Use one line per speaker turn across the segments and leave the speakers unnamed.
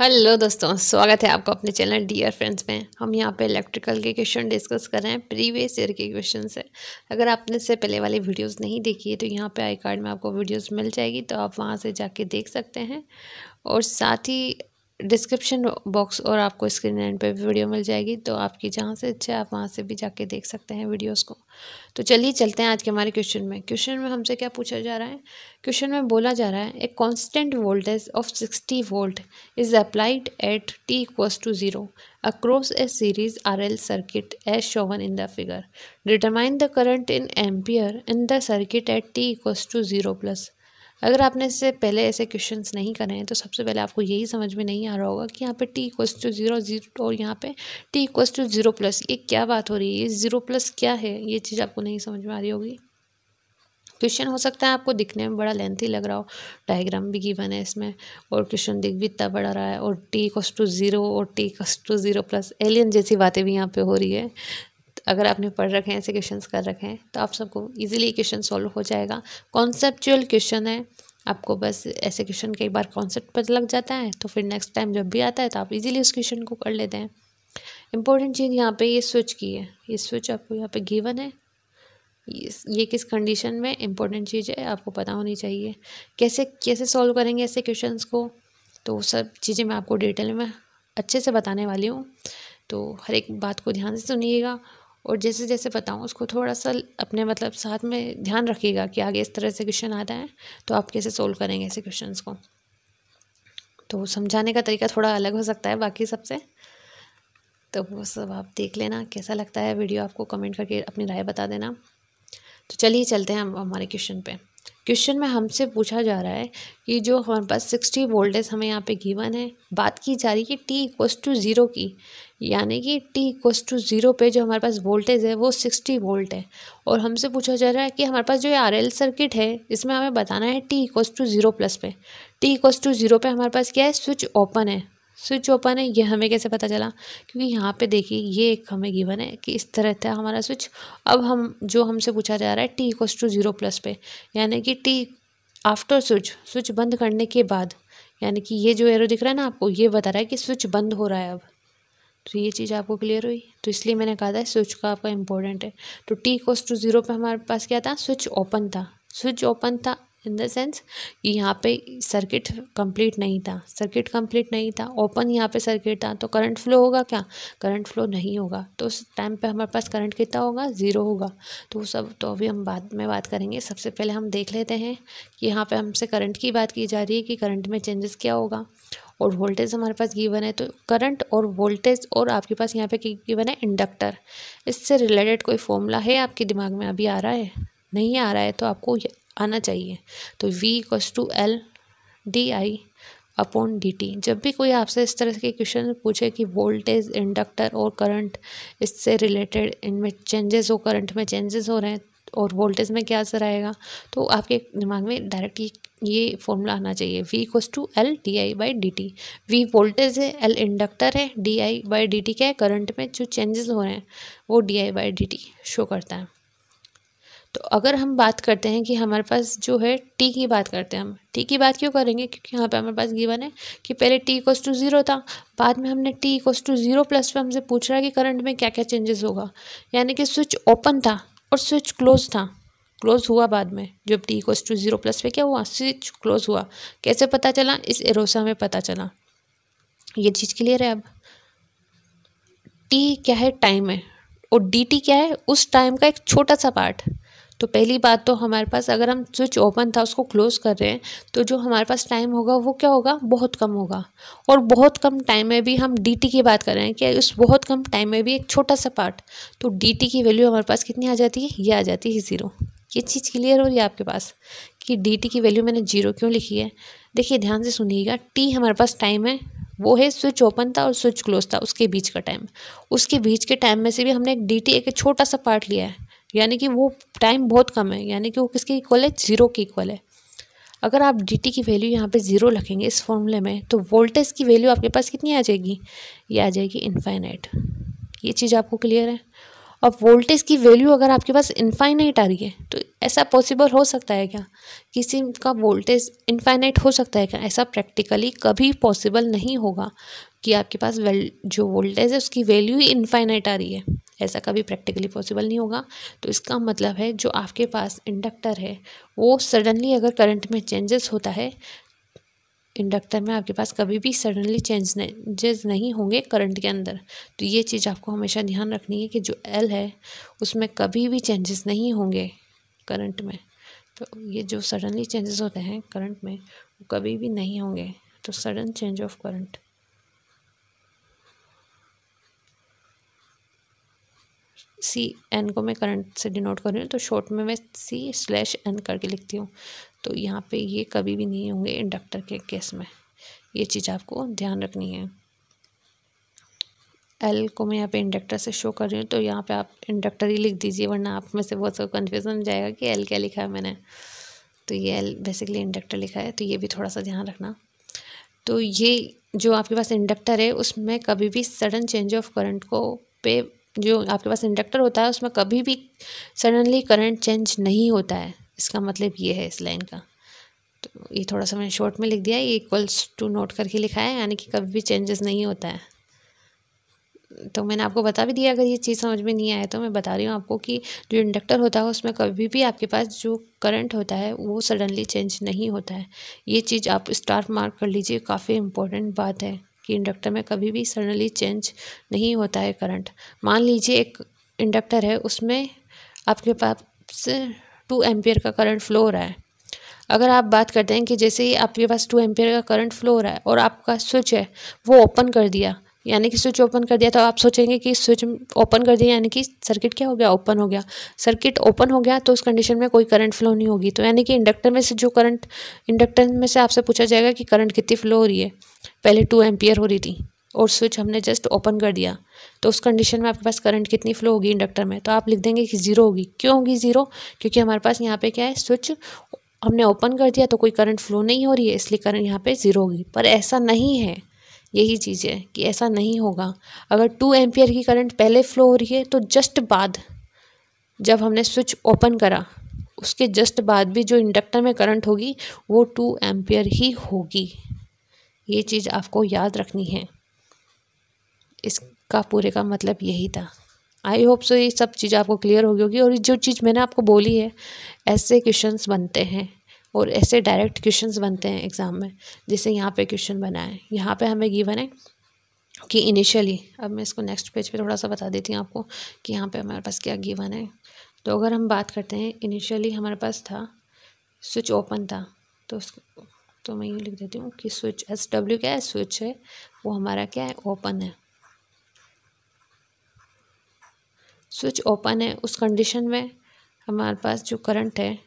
hello दोस्तों स्वागत है आपको अपने चैनल डियर फ्रेंड्स में हम यहाँ पे इलेक्ट्रिकल के क्वेश्चन डिस्कस कर रहे हैं प्रीवियस ईयर के क्वेश्चन से अगर आपने इससे पहले वाली वीडियोस नहीं देखी है तो यहाँ पे आई कार्ड में आपको वीडियोस मिल जाएगी तो आप वहाँ से जाके देख सकते हैं और साथ ही डिस्क्रिप्शन बॉक्स और आपको स्क्रीन एंड पे भी वीडियो मिल जाएगी तो आपकी जहाँ से इच्छा है आप वहाँ से भी जाके देख सकते हैं वीडियोस को तो चलिए चलते हैं आज के हमारे क्वेश्चन में क्वेश्चन में हमसे क्या पूछा जा रहा है क्वेश्चन में बोला जा रहा है a constant voltage of sixty volt is applied at T equals to zero across a series R L circuit as shown in the figure determine the current in ampere in the circuit at T equals to zero plus अगर आपने इससे पहले ऐसे questions नहीं करे हैं तो सबसे पहले आपको यही समझ में नहीं आ रहा होगा कि यहाँ पे T equals to zero zero और यहाँ पे T equals to zero plus ये क्या बात हो रही है ये ज़ीरो प्लस क्या है ये चीज़ आपको नहीं समझ में आ रही होगी क्वेश्चन हो सकता है आपको दिखने में बड़ा लेंथी लग रहा हो डायग्राम भी गिवन है इसमें और क्वेश्चन दिख भी इतना बड़ा रहा है और टी कॉस टू ज़ीरो और T equals to zero plus alien जैसी बातें भी यहाँ पे हो रही है अगर आपने पढ़ रखे हैं ऐसे क्वेश्चन कर रखे हैं तो आप सबको ईजिली क्वेश्चन सॉल्व हो जाएगा कॉन्सेप्चुअल क्वेश्चन है आपको बस ऐसे क्वेश्चन एक बार कॉन्सेप्ट पता लग जाता है तो फिर नेक्स्ट टाइम जब भी आता है तो आप इजीली उस क्वेश्चन को कर लेते हैं इंपॉर्टेंट चीज़ यहाँ पे ये स्विच की है ये स्विच आपको यहाँ पे गिवन है ये किस कंडीशन में इंपॉर्टेंट चीज़ है आपको पता होनी चाहिए कैसे कैसे सॉल्व करेंगे ऐसे क्वेश्चन को तो सब चीज़ें मैं आपको डिटेल में अच्छे से बताने वाली हूँ तो हर एक बात को ध्यान से सुनिएगा और जैसे जैसे बताऊँ उसको थोड़ा सा अपने मतलब साथ में ध्यान रखिएगा कि आगे इस तरह से क्वेश्चन आता है तो आप कैसे सोल्व करेंगे ऐसे क्वेश्चन को तो समझाने का तरीका थोड़ा अलग हो सकता है बाकी सबसे तो वो सब आप देख लेना कैसा लगता है वीडियो आपको कमेंट करके अपनी राय बता देना तो चलिए चलते हैं हम हमारे क्वेश्चन पे क्वेश्चन में हमसे पूछा जा रहा है कि जो हमारे पास सिक्सटी वोल्टेज हमें यहाँ पे गिवन है बात की जा रही है कि टी इक्व टू ज़ीरो की यानी कि टी इक्वस टू ज़ीरो पे जो हमारे पास वोल्टेज है वो सिक्सटी वोल्ट है और हमसे पूछा जा रहा है कि हमारे पास जो ये आर एल सर्किट है इसमें हमें बताना है T equals to zero plus पे टी इक्वस टू ज़ीरो पे हमारे पास क्या है स्विच ओपन है स्विच ओपन है ये हमें कैसे पता चला क्योंकि यहाँ पे देखिए ये एक हमें गिवन है कि इस तरह था हमारा स्विच अब हम जो हमसे पूछा जा रहा है T equals to zero plus पे यानी कि टी आफ्टर स्विच स्विच बंद करने के बाद यानी कि ये जो एरो दिख रहा है ना आपको ये बता रहा है कि स्विच बंद हो रहा है अब तो ये चीज़ आपको क्लियर हुई तो इसलिए मैंने कहा था स्विच का आपका इंपॉर्टेंट है तो टी कोस टू ज़ीरो पर हमारे पास क्या था स्विच ओपन था स्विच ओपन था इन द सेंस कि यहाँ पे सर्किट कंप्लीट नहीं था सर्किट कंप्लीट नहीं था ओपन यहाँ पे सर्किट था तो करंट फ्लो होगा क्या करंट फ्लो नहीं होगा तो उस टाइम पे हमारे पास करंट कितना होगा ज़ीरो होगा तो वो सब तो अभी हम बाद में बात करेंगे सबसे पहले हम देख लेते हैं कि यहाँ पे हमसे करंट की बात की जा रही है कि करंट में चेंजेस क्या होगा और वोल्टेज हमारे पास गिवन है तो करंट और वोल्टेज और आपके पास यहाँ पे गिवन है इंडक्टर इससे रिलेटेड कोई फॉर्मूला है आपके दिमाग में अभी आ रहा है नहीं आ रहा है तो आपको आना चाहिए तो V equals to L D I upon D T जब भी कोई आपसे इस तरह के क्वेश्चन पूछे कि वोल्टेज इंडक्टर और करंट इससे रिलेटेड इनमें चेंजेस हो करंट में चेंजेस हो रहे हैं और वोल्टेज में क्या असर आएगा तो आपके दिमाग में डायरेक्ट ये ये फॉर्मूला आना चाहिए V equals to L D I by D T V voltage है एल इंडक्टर है D I by D T क्या है करंट में जो चेंजेस हो रहे हैं वो D I by D T show करता है तो अगर हम बात करते हैं कि हमारे पास जो है टी की बात करते हैं हम टी की बात क्यों करेंगे क्योंकि यहाँ पे हमारे पास गिवन है कि पहले टी इक्वस टू ज़ीरो था बाद में हमने T equals to zero plus पे हमसे पूछ रहा है कि करंट में क्या क्या चेंजेस होगा यानी कि स्विच ओपन था और स्विच क्लोज था क्लोज़ हुआ बाद में जब टी इक्व टू ज़ीरो प्लस पे क्या हुआ स्विच क्लोज़ हुआ कैसे पता चला इस एरोसा में पता चला ये चीज़ क्लियर है अब टी क्या है टाइम है और डी टी क्या है उस टाइम का एक छोटा सा पार्ट तो पहली बात तो हमारे पास अगर हम स्विच ओपन था उसको क्लोज़ कर रहे हैं तो जो हमारे पास टाइम होगा वो क्या होगा बहुत कम होगा और बहुत कम टाइम में भी हम डी की बात कर रहे हैं कि उस बहुत कम टाइम में भी एक छोटा सा पार्ट तो डी की वैल्यू हमारे पास कितनी आ जाती है ये आ जाती है ज़ीरो ये चीज़ क्लियर हो रही है आपके पास कि डी की वैल्यू मैंने जीरो क्यों लिखी है देखिए ध्यान से सुनिएगा टी हमारे पास टाइम है वो है स्विच ओपन था और स्विच क्लोज था उसके बीच का टाइम उसके बीच के टाइम में से भी हमने एक डी एक छोटा सा पार्ट लिया है यानी कि वो टाइम बहुत कम है यानी कि वो किसके इक्वल है ज़ीरो के इक्वल है अगर आप डी की वैल्यू यहाँ पे ज़ीरो रखेंगे इस फॉर्मूले में तो वोल्टेज की वैल्यू आपके पास कितनी आ जाएगी ये आ जाएगी इनफाइनइट ये चीज़ आपको क्लियर है अब वोल्टेज की वैल्यू अगर आपके पास इनफाइनइट आ रही है तो ऐसा पॉसिबल हो सकता है क्या किसी का वोल्टेज इन्फाइनइट हो सकता है क्या ऐसा प्रैक्टिकली कभी पॉसिबल नहीं होगा कि आपके पास वेल जो वोल्टेज है उसकी वैल्यू ही इनफाइनइट आ रही है ऐसा कभी प्रैक्टिकली पॉसिबल नहीं होगा तो इसका मतलब है जो आपके पास इंडक्टर है वो सडनली अगर करंट में चेंजेस होता है इंडक्टर में आपके पास कभी भी सडनली चेंजेस नहीं होंगे करंट के अंदर तो ये चीज़ आपको हमेशा ध्यान रखनी है कि जो एल है उसमें कभी भी चेंजेस नहीं होंगे करंट में तो ये जो सडनली चेंजेस होते हैं करंट में वो कभी भी नहीं होंगे तो सडन चेंज ऑफ करंट सी एन को मैं करंट से डिनोट कर रही हूँ तो शॉर्ट में मैं सी स्लैश एन करके लिखती हूँ तो यहाँ पे ये कभी भी नहीं होंगे इंडक्टर के केस में ये चीज़ आपको ध्यान रखनी है एल को मैं यहाँ पे इंडक्टर से शो कर रही हूँ तो यहाँ पे आप इंडक्टर ही लिख दीजिए वरना आप में से बहुत सब कन्फ्यूज़न हो जाएगा कि एल क्या लिखा है मैंने तो ये एल बेसिकली इंडक्टर लिखा है तो ये भी थोड़ा सा ध्यान रखना तो ये जो आपके पास इंडक्टर है उसमें कभी भी सडन चेंज ऑफ करंट को पे जो आपके पास इंडक्टर होता है उसमें कभी भी सडनली करंट चेंज नहीं होता है इसका मतलब ये है इस लाइन का तो ये थोड़ा सा मैंने शॉर्ट में लिख दिया ये इक्वल्स टू नोट करके लिखा है यानी कि कभी भी चेंजेस नहीं होता है तो मैंने आपको बता भी दिया अगर ये चीज़ समझ में नहीं आया तो मैं बता रही हूँ आपको कि जो इंडक्टर होता है उसमें कभी भी आपके पास जो करंट होता है वो सडनली चेंज नहीं होता है ये चीज़ आप स्टार मार्क कर लीजिए काफ़ी इंपॉर्टेंट बात है कि इंडक्टर में कभी भी सडनली चेंज नहीं होता है करंट मान लीजिए एक इंडक्टर है उसमें आपके पास टू एम्पियर का करंट फ्लो हो रहा है अगर आप बात करते हैं कि जैसे ही आपके पास टू एम्पियर का करंट फ्लो हो रहा है और आपका स्विच है वो ओपन कर दिया यानी कि स्विच ओपन कर दिया तो आप सोचेंगे कि स्विच ओपन कर दिया यानी कि सर्किट क्या हो गया ओपन हो गया सर्किट ओपन हो गया तो उस कंडीशन में कोई करंट फ्लो नहीं होगी तो यानी कि इंडक्टर में से जो करंट इंडक्टर में से आपसे पूछा जाएगा कि करंट कितनी फ्लो हो रही है पहले टू एम्पियर हो रही थी और स्विच हमने जस्ट ओपन कर दिया तो उस कंडीशन में आपके पास करंट कितनी फ्लो होगी इंडक्टर में तो आप लिख देंगे कि ज़ीरो होगी क्यों होगी ज़ीरो क्योंकि हमारे पास यहाँ पे क्या है स्विच हमने ओपन कर दिया तो कोई करंट फ्लो नहीं हो रही है इसलिए करंट यहाँ पे ज़ीरो होगी पर ऐसा नहीं है यही चीज़ है कि ऐसा नहीं होगा अगर टू एम्पियर की करंट पहले फ्लो हो रही है तो जस्ट बाद जब हमने स्विच ओपन करा उसके जस्ट बाद भी जो इंडक्टर में करंट होगी वो टू एम्पियर ही होगी ये चीज़ आपको याद रखनी है इसका पूरे का मतलब यही था आई होप सो ये सब चीज़ आपको क्लियर होगी होगी और जो चीज़ मैंने आपको बोली है ऐसे क्वेश्चंस बनते हैं और ऐसे डायरेक्ट क्वेश्चंस बनते हैं एग्ज़ाम में जैसे यहाँ पे क्वेश्चन बना है यहाँ पे हमें गिवन है कि इनिशियली अब मैं इसको नेक्स्ट पेज पे थोड़ा सा बता देती हूँ आपको कि यहाँ पे हमारे पास क्या गिवन है तो अगर हम बात करते हैं इनिशियली हमारे पास था स्विच ओपन था तो उसको तो मैं यूँ लिख देती हूँ कि स्विच एस डब्ल्यू क्या है स्विच है वो हमारा क्या है ओपन है स्विच ओपन है उस कंडीशन में हमारे पास जो करंट है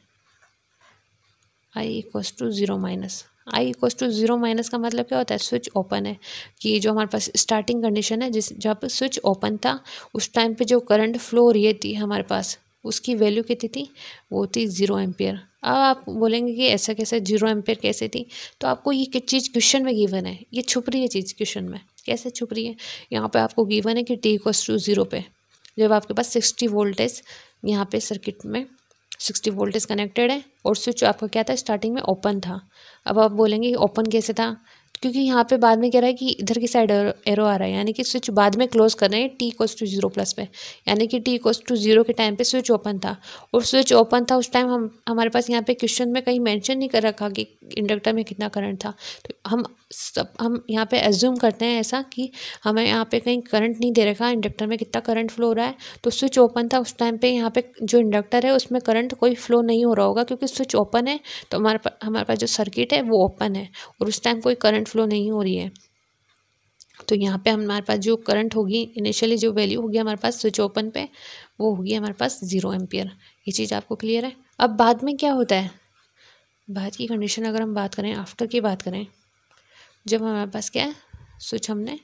I equals to zero minus I equals to zero minus का मतलब क्या होता है स्विच ओपन है कि जो हमारे पास स्टार्टिंग कंडीशन है जिस जब स्विच ओपन था उस टाइम पे जो करंट फ्लो रही थी हमारे पास उसकी वैल्यू कितनी थी वो थी ज़ीरो एम्पियर अब आप बोलेंगे कि ऐसा कैसे जीरो एम्पेयर कैसे थी तो आपको ये चीज़ क्वेश्चन में गिवन है ये छुप रही है चीज़ क्वेश्चन में कैसे छुप रही है यहाँ पे आपको गिवन है कि टी इक्वस टू ज़ीरो पे जब आपके पास सिक्सटी वोल्टेज यहाँ पे सर्किट में सिक्सटी वोल्टेज कनेक्टेड है और स्विच आपका क्या था स्टार्टिंग में ओपन था अब आप बोलेंगे कि ओपन कैसे था क्योंकि यहाँ पे बाद में कह रहा है कि इधर की साइड एरो आ रहा है यानी कि स्विच बाद में क्लोज कर रहे हैं T equals to zero plus पे यानी कि टी कोस टू जीरो के टाइम पे स्विच ओपन था और स्विच ओपन था उस टाइम हम हमारे पास यहाँ पे क्वेश्चन में कहीं मेंशन नहीं कर रखा कि इंडक्टर में कितना करंट था तो हम सब हम यहाँ पे एज्यूम करते हैं ऐसा कि हमें यहाँ पे कहीं करंट नहीं दे रखा इंडक्टर में कितना करंट फ्लो हो रहा है तो स्विच ओपन था उस टाइम पे यहाँ पे जो इंडक्टर है उसमें करंट कोई फ्लो नहीं हो रहा होगा क्योंकि स्विच ओपन है तो हमारे पास हमारे पास जो सर्किट है वो ओपन है और उस टाइम कोई करंट करंट फ्लो नहीं हो रही है तो यहाँ पे हमारे पास जो करंट होगी इनिशियली जो वैल्यू होगी हमारे पास स्विच ओपन पे वो होगी हमारे पास ज़ीरो एम्पियर ये चीज़ आपको क्लियर है अब बाद में क्या होता है बाद की कंडीशन अगर हम बात करें आफ्टर की बात करें जब हमारे पास क्या है स्विच हमने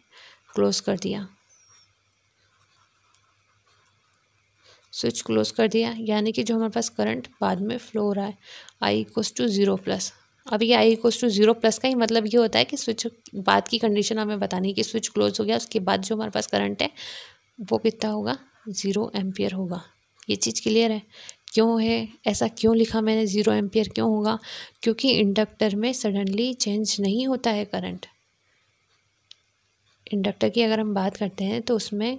क्लोज़ कर दिया स्विच क्लोज़ कर दिया यानी कि जो हमारे पास करंट बाद में फ्लो हो रहा है आई इक्व टू ज़ीरो प्लस अब ये आई इक्व टू ज़ीरो प्लस का ही मतलब ये होता है कि स्विच बाद की कंडीशन हमें बतानी कि स्विच क्लोज हो गया उसके बाद जो हमारे पास करंट है वो कितना होगा ज़ीरो एम्पियर होगा ये चीज़ क्लियर है क्यों है ऐसा क्यों लिखा मैंने ज़ीरो एम्पियर क्यों होगा क्योंकि इंडक्टर में सडनली चेंज नहीं होता है करंट इंडक्टर की अगर हम बात करते हैं तो उसमें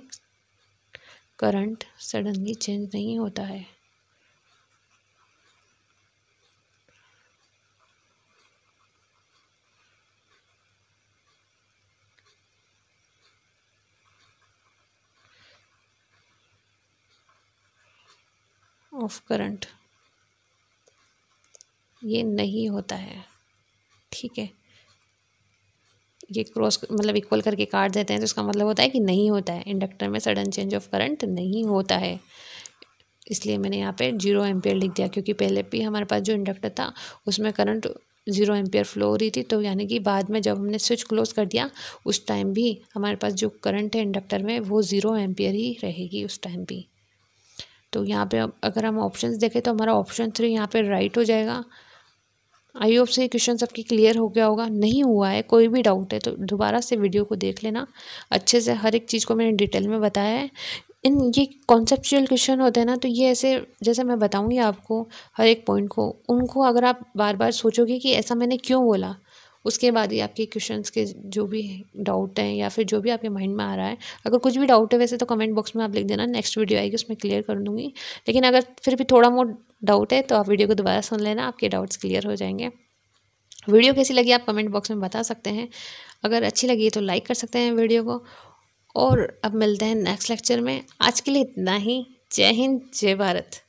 करंट सडनली चेंज नहीं होता है ऑफ करंट ये नहीं होता है ठीक है ये क्रॉस मतलब इक्वल करके काट देते हैं तो इसका मतलब होता है कि नहीं होता है इंडक्टर में सडन चेंज ऑफ करंट नहीं होता है इसलिए मैंने यहाँ पे जीरो एम्पियर लिख दिया क्योंकि पहले भी हमारे पास जो इंडक्टर था उसमें करंट ज़ीरो एम्पियर फ्लो हो रही थी तो यानी कि बाद में जब हमने स्विच क्लोज कर दिया उस टाइम भी हमारे पास जो करंट है इंडक्टर में वो ज़ीरो एम्पियर ही रहेगी उस टाइम भी तो यहाँ पे अगर हम ऑप्शन देखें तो हमारा ऑप्शन थ्री यहाँ पे राइट हो जाएगा आई होप से क्वेश्चन सबकी क्लियर हो गया होगा नहीं हुआ है कोई भी डाउट है तो दोबारा से वीडियो को देख लेना अच्छे से हर एक चीज़ को मैंने डिटेल में बताया है इन ये कॉन्सेप्चुअल क्वेश्चन होते हैं ना तो ये ऐसे जैसे मैं बताऊंगी आपको हर एक पॉइंट को उनको अगर आप बार बार सोचोगे कि ऐसा मैंने क्यों बोला उसके बाद ही आपके क्वेश्चन के जो भी डाउट हैं या फिर जो भी आपके माइंड में आ रहा है अगर कुछ भी डाउट है वैसे तो कमेंट बॉक्स में आप लिख देना नेक्स्ट वीडियो आएगी उसमें क्लियर कर दूँगी लेकिन अगर फिर भी थोड़ा मोट डाउट है तो आप वीडियो को दोबारा सुन लेना आपके डाउट्स क्लियर हो जाएंगे वीडियो कैसी लगी आप कमेंट बॉक्स में बता सकते हैं अगर अच्छी लगी तो लाइक कर सकते हैं वीडियो को और अब मिलते हैं नेक्स्ट लेक्चर में आज के लिए इतना ही जय हिंद जय भारत